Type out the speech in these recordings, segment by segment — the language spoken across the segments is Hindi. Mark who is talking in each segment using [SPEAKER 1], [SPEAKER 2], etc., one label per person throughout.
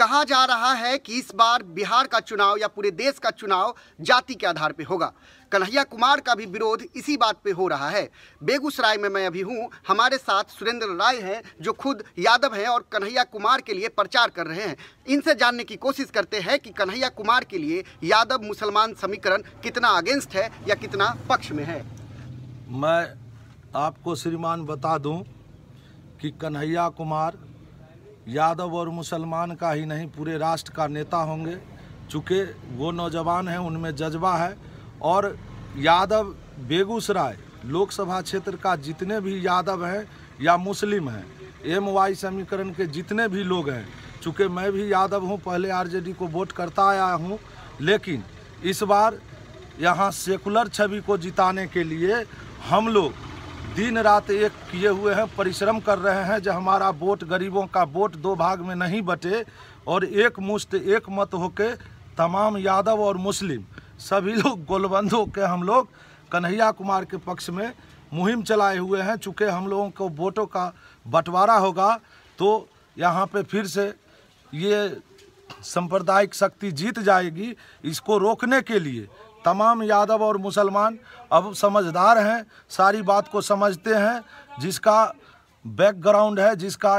[SPEAKER 1] कहा जा रहा है कि इस बार बिहार का चुनाव या पूरे देश का चुनाव जाति के आधार पर होगा कन्हैया कुमार का भी विरोध इसी बात पे हो रहा है बेगूसराय में मैं अभी हूँ हमारे साथ सुरेंद्र राय हैं जो खुद यादव हैं और कन्हैया कुमार के लिए प्रचार कर रहे हैं इनसे जानने की कोशिश करते हैं कि कन्हैया कुमार के लिए यादव मुसलमान समीकरण कितना अगेंस्ट है या कितना पक्ष में है
[SPEAKER 2] मैं आपको श्रीमान बता दूँ कि कन्हैया कुमार यादव और मुसलमान का ही नहीं पूरे राष्ट्र का नेता होंगे चूँकि वो नौजवान हैं उनमें जज्बा है और यादव बेगूसराय लोकसभा क्षेत्र का जितने भी यादव हैं या मुस्लिम हैं एम वाई समीकरण के जितने भी लोग हैं चूँकि मैं भी यादव हूँ पहले आरजेडी को वोट करता आया हूँ लेकिन इस बार यहाँ सेकुलर छवि को जिताने के लिए हम लोग दिन रात एक किए हुए हैं परिश्रम कर रहे हैं जो हमारा वोट गरीबों का वोट दो भाग में नहीं बटे और एक मुश्त एक मत होके तमाम यादव और मुस्लिम सभी लोग गोलबंद होकर हम लोग कन्हैया कुमार के पक्ष में मुहिम चलाए हुए हैं चूँकि हम लोगों को वोटों का बंटवारा होगा तो यहाँ पे फिर से ये सांप्रदायिक शक्ति जीत जाएगी इसको रोकने के लिए तमाम यादव और मुसलमान अब समझदार हैं सारी बात को समझते हैं जिसका बैकग्राउंड है जिसका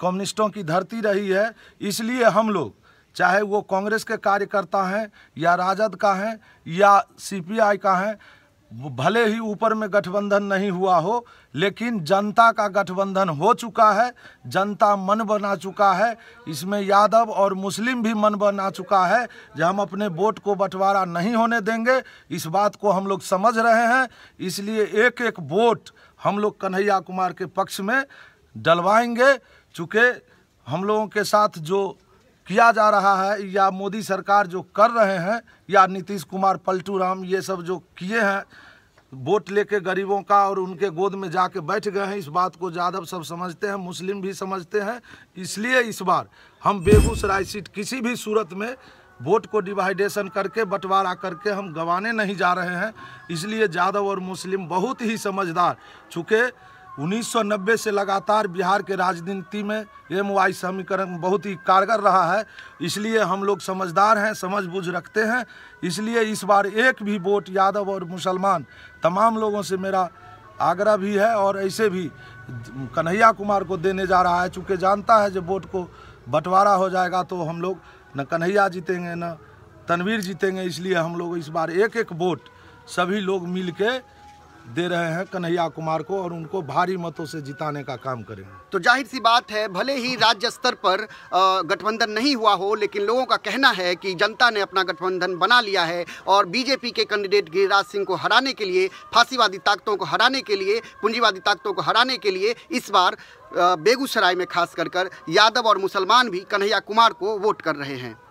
[SPEAKER 2] कम्युनिस्टों की धरती रही है इसलिए हम लोग चाहे वो कांग्रेस के कार्यकर्ता हैं या राजद का हैं या सीपीआई का हैं भले ही ऊपर में गठबंधन नहीं हुआ हो लेकिन जनता का गठबंधन हो चुका है जनता मन बना चुका है इसमें यादव और मुस्लिम भी मन बना चुका है जो हम अपने वोट को बंटवारा नहीं होने देंगे इस बात को हम लोग समझ रहे हैं इसलिए एक एक वोट हम लोग कन्हैया कुमार के पक्ष में डलवाएंगे चूँकि हम लोगों के साथ जो किया जा रहा है या मोदी सरकार जो कर रहे हैं या नीतीश कुमार पलटू राम ये सब जो किए हैं वोट लेके गरीबों का और उनके गोद में जाके बैठ गए हैं इस बात को यादव सब समझते हैं मुस्लिम भी समझते हैं इसलिए इस बार हम बेगूसराय सीट किसी भी सूरत में वोट को डिवाइडेशन करके बंटवारा करके हम गंवाने नहीं जा रहे हैं इसलिए यादव और मुस्लिम बहुत ही समझदार चूँकि 1990 से लगातार बिहार के राजनीति में एम वाई समीकरण बहुत ही कारगर रहा है इसलिए हम लोग समझदार हैं समझ बूझ रखते हैं इसलिए इस बार एक भी वोट यादव और मुसलमान तमाम लोगों से मेरा आग्रह भी है और ऐसे भी कन्हैया कुमार को देने जा रहा है चूँकि जानता है जब वोट को बंटवारा हो जाएगा तो हम लोग न कन्हैया जीतेंगे न तनवीर जीतेंगे इसलिए हम लोग इस बार एक एक वोट सभी लोग मिल के दे रहे हैं कन्हैया कुमार को और उनको भारी मतों से जिताने का काम करेंगे
[SPEAKER 1] तो जाहिर सी बात है भले ही राज्य स्तर पर गठबंधन नहीं हुआ हो लेकिन लोगों का कहना है कि जनता ने अपना गठबंधन बना लिया है और बीजेपी के कैंडिडेट गिरिराज सिंह को हराने के लिए फांसीवादी ताकतों को हराने के लिए पूंजीवादी ताकतों को हराने के लिए इस बार बेगूसराय में खास कर यादव और मुसलमान भी कन्हैया कुमार को वोट कर रहे हैं